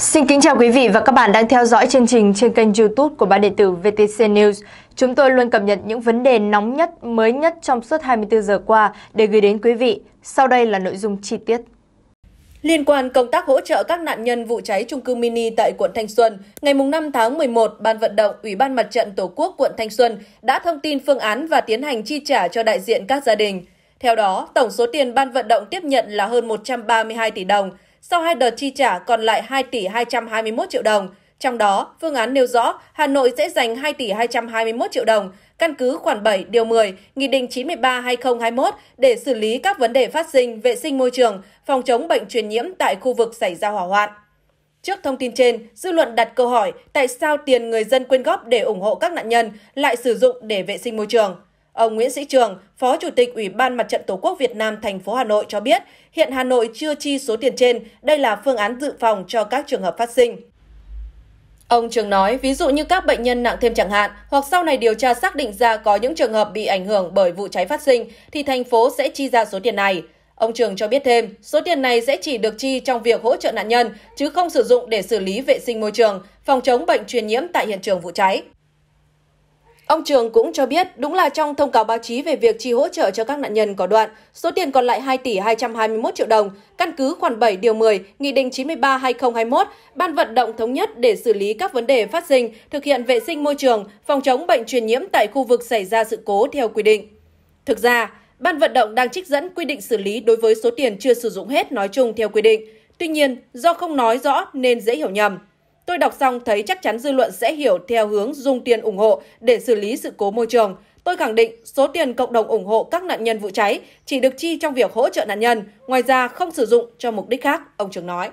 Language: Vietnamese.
Xin kính chào quý vị và các bạn đang theo dõi chương trình trên kênh youtube của báo Điện tử VTC News. Chúng tôi luôn cập nhật những vấn đề nóng nhất, mới nhất trong suốt 24 giờ qua để gửi đến quý vị. Sau đây là nội dung chi tiết. Liên quan công tác hỗ trợ các nạn nhân vụ cháy trung cư mini tại quận Thanh Xuân, ngày 5 tháng 11, Ban vận động Ủy ban Mặt trận Tổ quốc quận Thanh Xuân đã thông tin phương án và tiến hành chi trả cho đại diện các gia đình. Theo đó, tổng số tiền Ban vận động tiếp nhận là hơn 132 tỷ đồng – sau hai đợt chi trả còn lại 2 tỷ 221 triệu đồng. Trong đó, phương án nêu rõ Hà Nội sẽ dành 2 tỷ 221 triệu đồng, căn cứ khoản 7 điều 10, Nghị định 93-2021 để xử lý các vấn đề phát sinh, vệ sinh môi trường, phòng chống bệnh truyền nhiễm tại khu vực xảy ra hỏa hoạn. Trước thông tin trên, dư luận đặt câu hỏi tại sao tiền người dân quyên góp để ủng hộ các nạn nhân lại sử dụng để vệ sinh môi trường. Ông Nguyễn Sĩ Trường, Phó Chủ tịch Ủy ban Mặt trận Tổ quốc Việt Nam thành phố Hà Nội cho biết, hiện Hà Nội chưa chi số tiền trên, đây là phương án dự phòng cho các trường hợp phát sinh. Ông Trường nói, ví dụ như các bệnh nhân nặng thêm chẳng hạn, hoặc sau này điều tra xác định ra có những trường hợp bị ảnh hưởng bởi vụ cháy phát sinh, thì thành phố sẽ chi ra số tiền này. Ông Trường cho biết thêm, số tiền này sẽ chỉ được chi trong việc hỗ trợ nạn nhân, chứ không sử dụng để xử lý vệ sinh môi trường, phòng chống bệnh truyền nhiễm tại hiện trường vụ cháy. Ông Trường cũng cho biết, đúng là trong thông cáo báo chí về việc chi hỗ trợ cho các nạn nhân có đoạn, số tiền còn lại 2 tỷ 221 triệu đồng, căn cứ khoản 7 điều 10, Nghị định 93-2021, Ban vận động thống nhất để xử lý các vấn đề phát sinh, thực hiện vệ sinh môi trường, phòng chống bệnh truyền nhiễm tại khu vực xảy ra sự cố theo quy định. Thực ra, Ban vận động đang trích dẫn quy định xử lý đối với số tiền chưa sử dụng hết nói chung theo quy định. Tuy nhiên, do không nói rõ nên dễ hiểu nhầm. Tôi đọc xong thấy chắc chắn dư luận sẽ hiểu theo hướng dùng tiền ủng hộ để xử lý sự cố môi trường. Tôi khẳng định số tiền cộng đồng ủng hộ các nạn nhân vụ cháy chỉ được chi trong việc hỗ trợ nạn nhân, ngoài ra không sử dụng cho mục đích khác, ông Trường nói.